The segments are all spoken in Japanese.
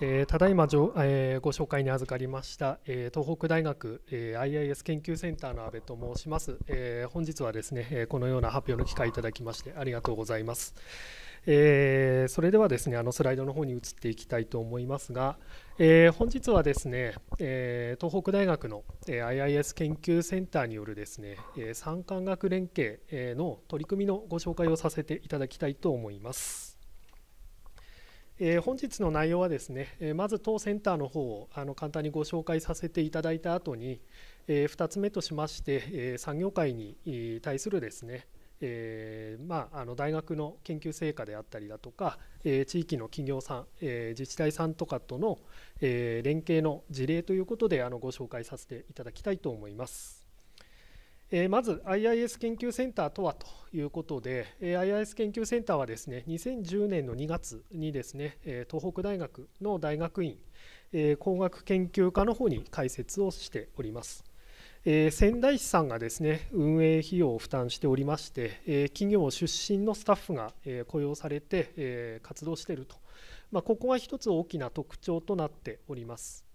えー、ただいまじょ、えー、ご紹介に預かりました、えー、東北大学、えー、IIS 研究センターの阿部と申します、えー、本日はですね、えー、このような発表の機会いただきましてありがとうございます、えー、それではですねあのスライドの方に移っていきたいと思いますが、えー、本日はですね、えー、東北大学の、えー、IIS 研究センターによるですね、えー、産官学連携の取り組みのご紹介をさせていただきたいと思いますえー、本日の内容はですね、えー、まず当センターの方をあの簡単にご紹介させていただいた後に、えー、2つ目としまして、えー、産業界に対するですね、えーまあ、あの大学の研究成果であったりだとか、えー、地域の企業さん、えー、自治体さんとかとの、えー、連携の事例ということであのご紹介させていただきたいと思います。えまず IIS 研究センターとはということで、え IIS 研究センターはですね2010年の2月にですね、え東北大学の大学院、え工学研究科の方に開設をしております。え仙台市さんがですね運営費用を負担しておりまして、え企業出身のスタッフが、え雇用されて、え活動していると、まあ、ここが一つ大きな特徴となっております。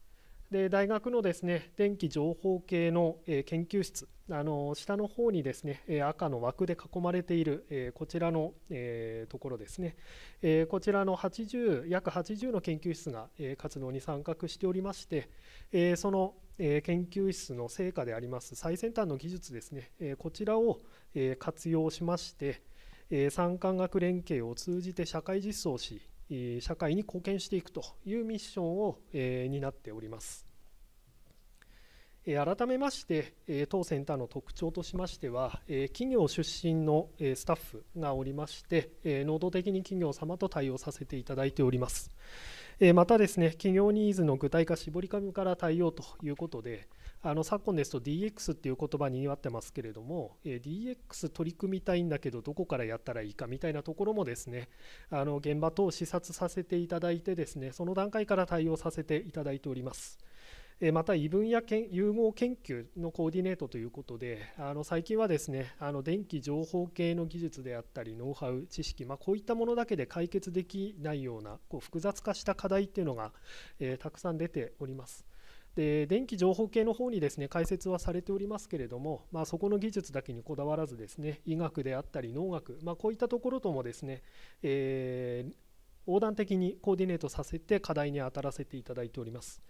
で大学のですね電気情報系の、え研究室あの下の方にですね、え赤の枠で囲まれている、えこちらの、えところですね、えこちらの80約80の研究室が、え活動に参画しておりまして、えその、え研究室の成果であります最先端の技術ですね、えこちらを、え活用しまして、産官学連携を通じて社会実装し社会に貢献していくというミッションを担っております。改めまして当センターの特徴としましては企業出身のスタッフがおりまして能動的に企業様と対応させていただいておりますまたですね企業ニーズの具体化絞り込みから対応ということであの昨今ですと DX っていう言葉ににわってますけれども、え DX 取り組みたいんだけどどこからやったらいいかみたいなところもですねあの現場等を視察させていただいてですねその段階から対応させていただいております。また異分野融合研究のコーディネートということであの最近はですねあの電気情報系の技術であったりノウハウ知識、まあ、こういったものだけで解決できないようなこう複雑化した課題っていうのが、えー、たくさん出ております。で電気情報系の方にですね解説はされておりますけれども、まあ、そこの技術だけにこだわらずですね医学であったり農学、まあ、こういったところともですね、えー、横断的にコーディネートさせて課題に当たらせていただいております。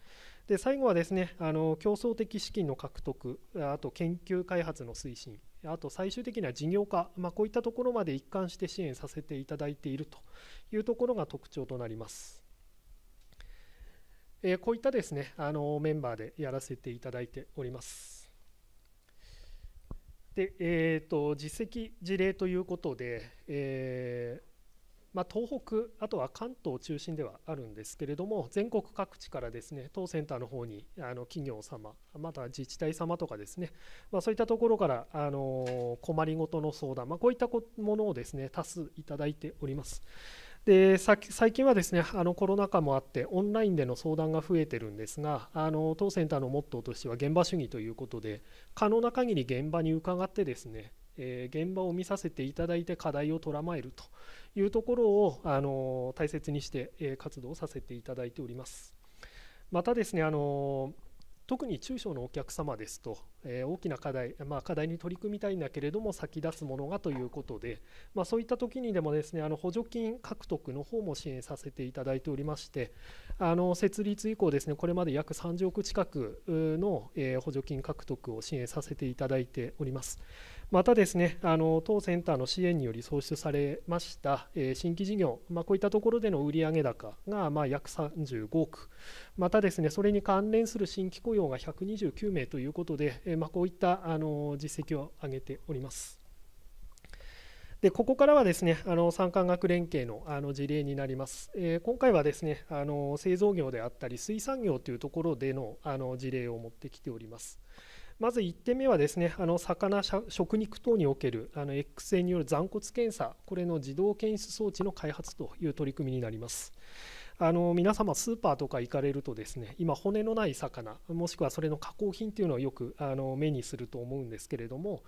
で最後はですねあの競争的資金の獲得あと研究開発の推進あと最終的には事業化、まあ、こういったところまで一貫して支援させていただいているというところが特徴となります。えこういったですねあのメンバーでやらせていただいております。でえーと、実績事例ということで、えー、まあ、東北あとは関東中心ではあるんですけれども全国各地からですね当センターの方にあの企業様また自治体様とかですね、まあ、そういったところからあの困りごとの相談、まあ、こういったものをですね多数いただいております。で最近はですねあのコロナ禍もあってオンラインでの相談が増えてるんですがあの当センターのモットーとしては現場主義ということで可能な限り現場に伺ってですね、えー、現場を見させていただいて課題をとらまえるというところをあの大切にして、え活動させていただいております。またですねあのー特に中小のお客様ですと、えー、大きな課題、まあ、課題に取り組みたいんだけれども先出すものがということで、まあ、そういった時にでもですねあの補助金獲得の方も支援させていただいておりましてあの設立以降ですねこれまで約30億近くの、えー、補助金獲得を支援させていただいております。またですねあの当センターの支援により創出されました、え新規事業、まあ、こういったところでの売上高がま約35億またですねそれに関連する新規雇用が129名ということで、えまあ、こういったあの実績を上げております。でここからはですねあの産官学連携のあの事例になります、えー、今回はですねあの製造業であったり水産業というところでのあの事例を持ってきております。まず1点目はですねあの魚食肉等におけるあの X 線による残骨検査これの自動検出装置の開発という取り組みになります。あの皆様スーパーとか行かれるとですね今骨のない魚もしくはそれの加工品っていうのをよくあの目にすると思うんですけれども、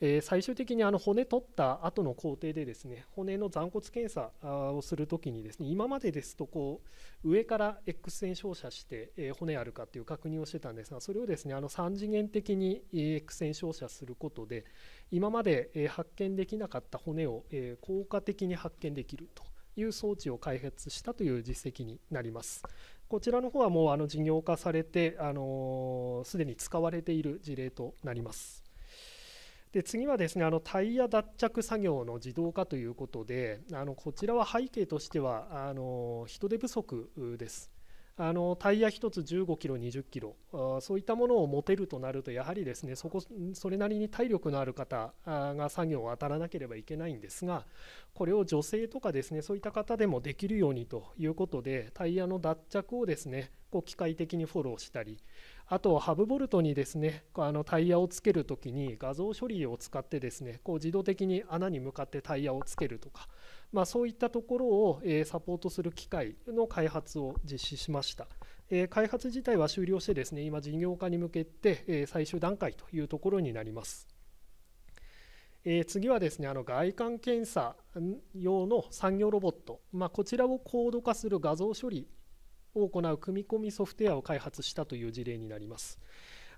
えー、最終的にあの骨取った後の工程でですね骨の残骨検査をするときにですね今までですとこう上から X 線照射して、えー、骨あるかっていう確認をしてたんですがそれをですねあの3次元的に X 線照射することで今まで発見できなかった骨を効果的に発見できると。いう装置を開発したという実績になります。こちらの方はもうあの事業化されて、あのすでに使われている事例となります。で次はですねあのタイヤ脱着作業の自動化ということであのこちらは背景としてはあの人手不足です。あのタイヤ1つ15キロ、20キロあそういったものを持てるとなるとやはりですねそこそれなりに体力のある方が作業を当たらなければいけないんですがこれを女性とかですねそういった方でもできるようにということでタイヤの脱着をですねこう機械的にフォローしたりあとハブボルトにですねあのタイヤをつけるときに画像処理を使ってですねこう自動的に穴に向かってタイヤをつけるとかまあ、そういったところを、えサポートする機械の開発を実施しました。え開発自体は終了してですね今事業化に向けて、え最終段階というところになります。え次はですねあの外観検査用の産業ロボット、まあ、こちらを高度化する画像処理を行う組み込みソフトウェアを開発したという事例になります。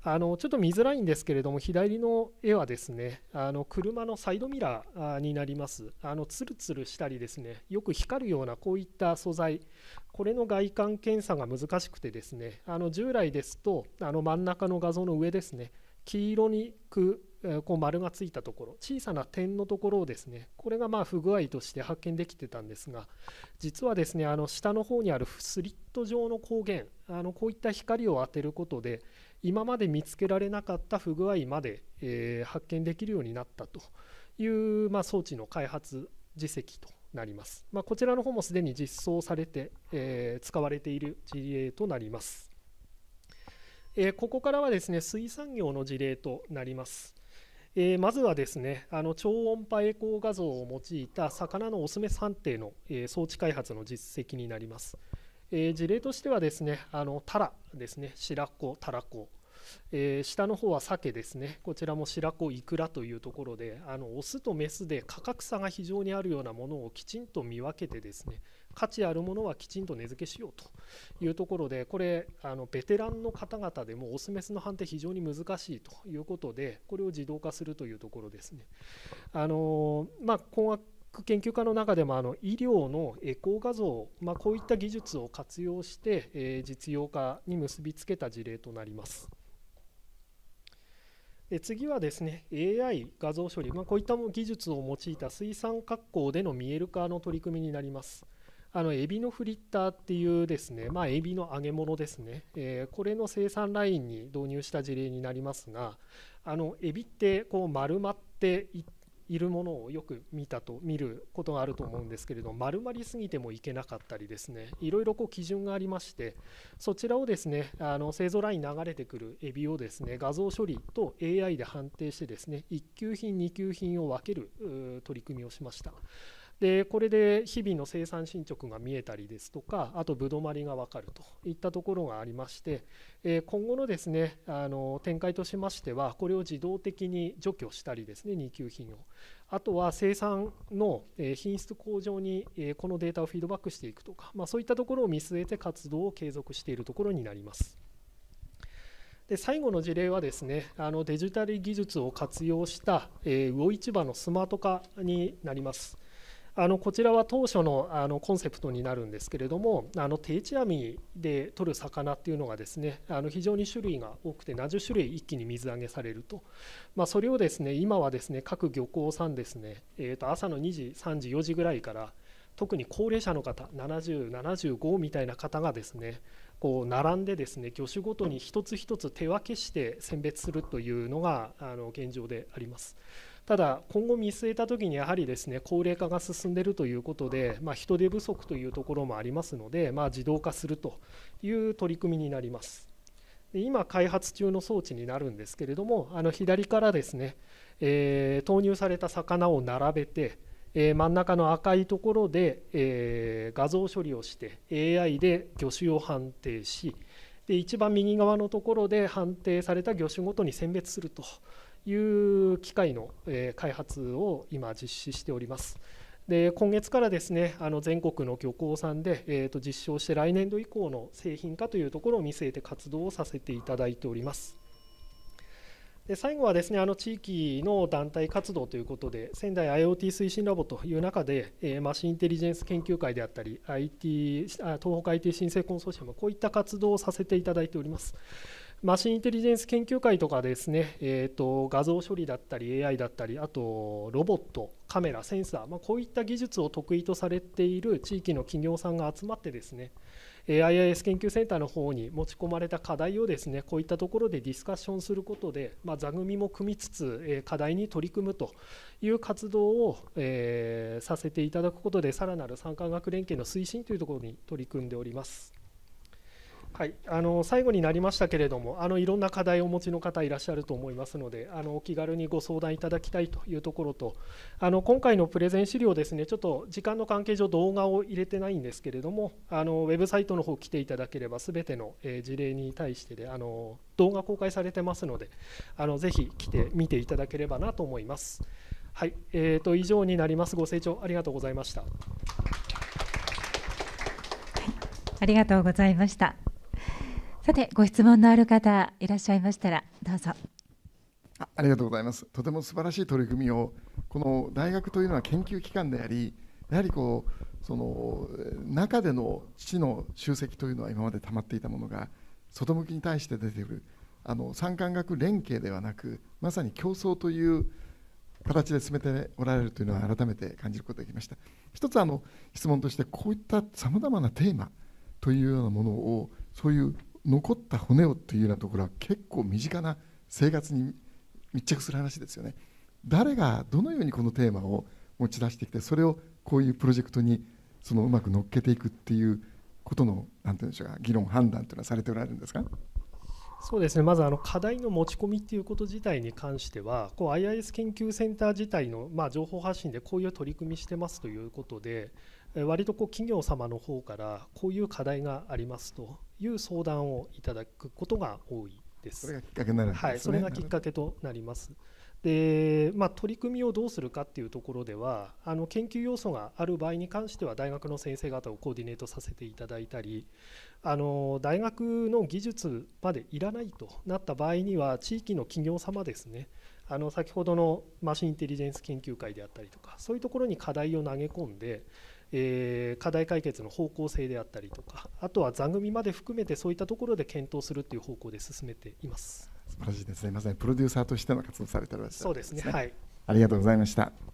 あのちょっと見づらいんですけれども左の絵はですねあの車のサイドミラーになりますあのツルツルしたりですねよく光るようなこういった素材これの外観検査が難しくてですねあの従来ですとあの真ん中の画像の上ですね黄色にくこう丸がついたところ小さな点のところをですねこれがまあ不具合として発見できてたんですが実はですねあの下の方にあるスリット状の光源あのこういった光を当てることで今まで見つけられなかった不具合まで、えー、発見できるようになったという、まあ、装置の開発実績となります、まあ、こちらの方もすでに実装されて、えー、使われている事例となります、えー、ここからはですね水産業の事例となりますえー、まずはですねあの超音波エコー画像を用いた魚のオスメス判定の、えー、装置開発の実績になりますえー、事例としてはですね、あのタラですね、白子、タラこえー、下の方は鮭ですね、こちらも白子、いくらというところで、あのオスとメスで価格差が非常にあるようなものをきちんと見分けてですね、価値あるものはきちんと根付けしようというところで、これ、あのベテランの方々でもオス、メスの判定、非常に難しいということで、これを自動化するというところですね。あのまあ、困惑研究家の中でもあの医療のエコー画像、まあ、こういった技術を活用して、えー、実用化に結びつけた事例となります。で次はですね AI 画像処理、まあ、こういった技術を用いた水産加工での見える化の取り組みになります。あのエビのフリッターっていうですね、まあ、エビの揚げ物ですね、えー、これの生産ラインに導入した事例になりますがあのエビってこう丸まって一いるものをよく見たと見ることがあると思うんですけれど丸まりすぎてもいけなかったりですねいろいろこう基準がありましてそちらをですねあの製造ライン流れてくるエビをですね画像処理と AI で判定してですね1級品2級品を分ける取り組みをしました。でこれで日々の生産進捗が見えたりですとかあとぶどまりが分かるといったところがありまして、え今後のですねあの展開としましてはこれを自動的に除去したりですね2級品をあとは生産の品質向上にこのデータをフィードバックしていくとか、まあ、そういったところを見据えて活動を継続しているところになります。で最後の事例はですねあのデジタル技術を活用した、え魚市場のスマート化になります。あのこちらは当初のあのコンセプトになるんですけれどもあの定置網で取る魚っていうのがですねあの非常に種類が多くて70種類一気に水揚げされると、まあ、それをですね今はですね各漁港さんですね、えー、と朝の2時3時4時ぐらいから特に高齢者の方7075みたいな方がですねこう並んでですね魚種ごとに一つ一つ手分けして選別するというのがあの現状であります。ただ、今後見据えたときにやはりですね高齢化が進んでいるということで、まあ、人手不足というところもありますので、まあ、自動化するという取り組みになります。で今、開発中の装置になるんですけれども、あの左からですね、えー、投入された魚を並べて、えー、真ん中の赤いところで、えー、画像処理をして AI で魚種を判定しで一番右側のところで判定された魚種ごとに選別するという機械の、え開発を今実施しております。で今月からですねあの全国の漁港さんで、えー、と実証して来年度以降の製品化というところを見据えて活動をさせていただいております。で最後はですねあの地域の団体活動ということで仙台 IoT 推進ラボという中で、えー、マシンインテリジェンス研究会であったり IT 東北 IT 申請コンソーシアムこういった活動をさせていただいております。マシンインテリジェンス研究会とかですね、えーと、画像処理だったり AI だったりあとロボットカメラセンサー、まあ、こういった技術を得意とされている地域の企業さんが集まってですね AIS 研究センターの方に持ち込まれた課題をですねこういったところでディスカッションすることで、まあ、座組も組みつつ課題に取り組むという活動を、えー、させていただくことでさらなる産加学連携の推進というところに取り組んでおります。はい、あの最後になりましたけれどもあのいろんな課題をお持ちの方いらっしゃると思いますのであのお気軽にご相談いただきたいというところとあの今回のプレゼン資料ですねちょっと時間の関係上動画を入れてないんですけれどもあのウェブサイトの方来ていただければ全ての、え事例に対してであの動画公開されてますのであのぜひ来て見ていただければなと思います。はい、えーと、と以上になりますご清聴ありがとうございました。はい、ありがとうございました。さてご質問のある方いらっしゃいましたらどうぞあありがとうございますとても素晴らしい取り組みをこの大学というのは研究機関でありやはりこうその中での父の集積というのは今まで溜まっていたものが外向きに対して出てくるあの産官学連携ではなくまさに競争という形で進めておられるというのは改めて感じることができました一つあの質問としてこういったさまざまなテーマというようなものをそういう残った骨をっていうようなところは結構身近な生活に密着する話ですよね誰がどのようにこのテーマを持ち出してきてそれをこういうプロジェクトにそのうまく乗っけていくっていうことの何て言うんでしょうか議論判断というのはされておられるんですかそうですねまずあの課題の持ち込みっていうこと自体に関してはこう IIS 研究センター自体のまあ情報発信でこういう取り組みしてますということで割とこう企業様の方からこういう課題がありますという相談をいただくことが多いです。それがきっかけになるんですね、はい、それがきっかけとなります。でまあ、取り組みをどうするかっていうところではあの研究要素がある場合に関しては大学の先生方をコーディネートさせていただいたりあの大学の技術までいらないとなった場合には地域の企業様ですねあの先ほどのマシンインテリジェンス研究会であったりとかそういうところに課題を投げ込んでえー、課題解決の方向性であったりとかあとは座組まで含めてそういったところで検討するという方向で進めています素晴らしいですねまさにプロデューサーとしての活動されてるわけですねそうですねはいありがとうございました